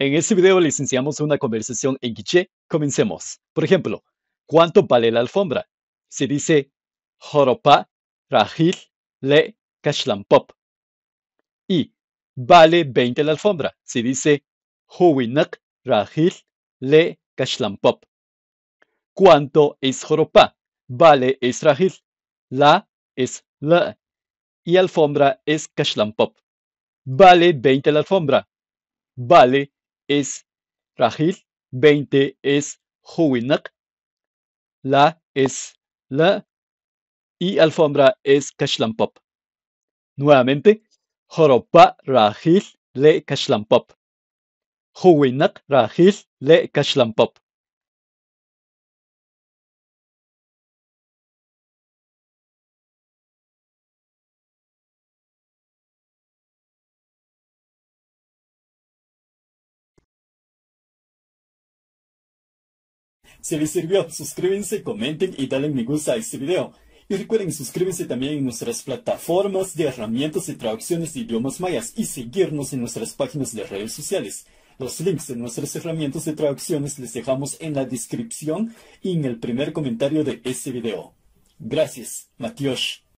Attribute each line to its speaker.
Speaker 1: En este video les una conversación en quiché. Comencemos. Por ejemplo, ¿cuánto vale la alfombra? Se dice joropa rajil le kashlampop. Y vale 20 la alfombra. Se dice huwinak rajil le kashlampop. ¿Cuánto es joropa? Vale es rajil. La es la. Y alfombra es kashlampop. Vale 20 la alfombra. Vale es Rajil, 20 es Huwinak, la es la y alfombra es Kashlampop. Nuevamente, Joropa Rajil le Kashlampop.
Speaker 2: Huwinak Rajil le Kashlampop. Si les sirvió, suscríbanse,
Speaker 3: comenten y denle me gusta a este video. Y recuerden suscríbanse también en nuestras plataformas de herramientas de traducciones de idiomas mayas y seguirnos en nuestras páginas de redes sociales. Los links de nuestras herramientas de traducciones les dejamos en la descripción y en el primer comentario de este video. Gracias, Matios.